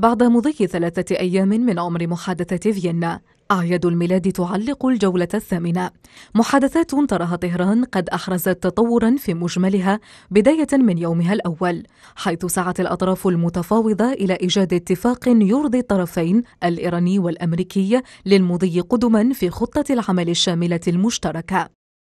بعد مضي ثلاثة أيام من عمر محادثة فيينا أعياد الميلاد تعلق الجولة الثامنة محادثات تراها طهران قد أحرزت تطورا في مجملها بداية من يومها الأول حيث سعت الأطراف المتفاوضة إلى إيجاد اتفاق يرضي الطرفين الإيراني والأمريكي للمضي قدما في خطة العمل الشاملة المشتركة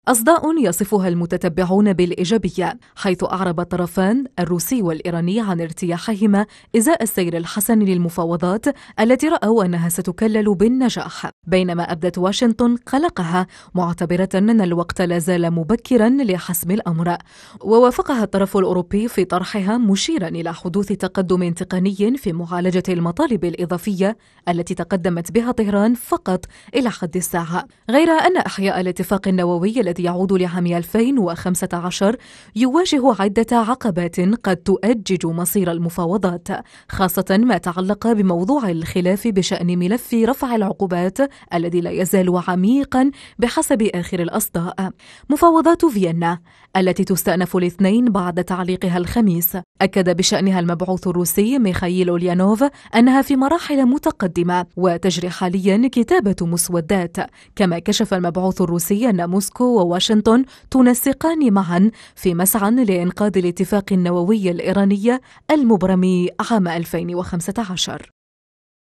أصداء يصفها المتتبعون بالإيجابية حيث أعرب الطرفان الروسي والإيراني عن ارتياحهما إزاء السير الحسن للمفاوضات التي رأوا أنها ستكلل بالنجاح بينما أبدت واشنطن قلقها معتبرة أن الوقت لا زال مبكرا لحسم الأمر ووافقها الطرف الأوروبي في طرحها مشيرا إلى حدوث تقدم تقني في معالجة المطالب الإضافية التي تقدمت بها طهران فقط إلى حد الساعة غير أن أحياء الاتفاق النووي الذي يعود لعام 2015 يواجه عدة عقبات قد تؤجج مصير المفاوضات خاصة ما تعلق بموضوع الخلاف بشأن ملف رفع العقوبات الذي لا يزال عميقا بحسب آخر الأصداء مفاوضات فيينا التي تستأنف الاثنين بعد تعليقها الخميس أكد بشأنها المبعوث الروسي ميخائيل أوليانوف أنها في مراحل متقدمة وتجري حاليا كتابة مسودات كما كشف المبعوث الروسي أن موسكو وواشنطن تنسقان معا في مسعى لإنقاذ الاتفاق النووي الإيراني المبرم عام 2015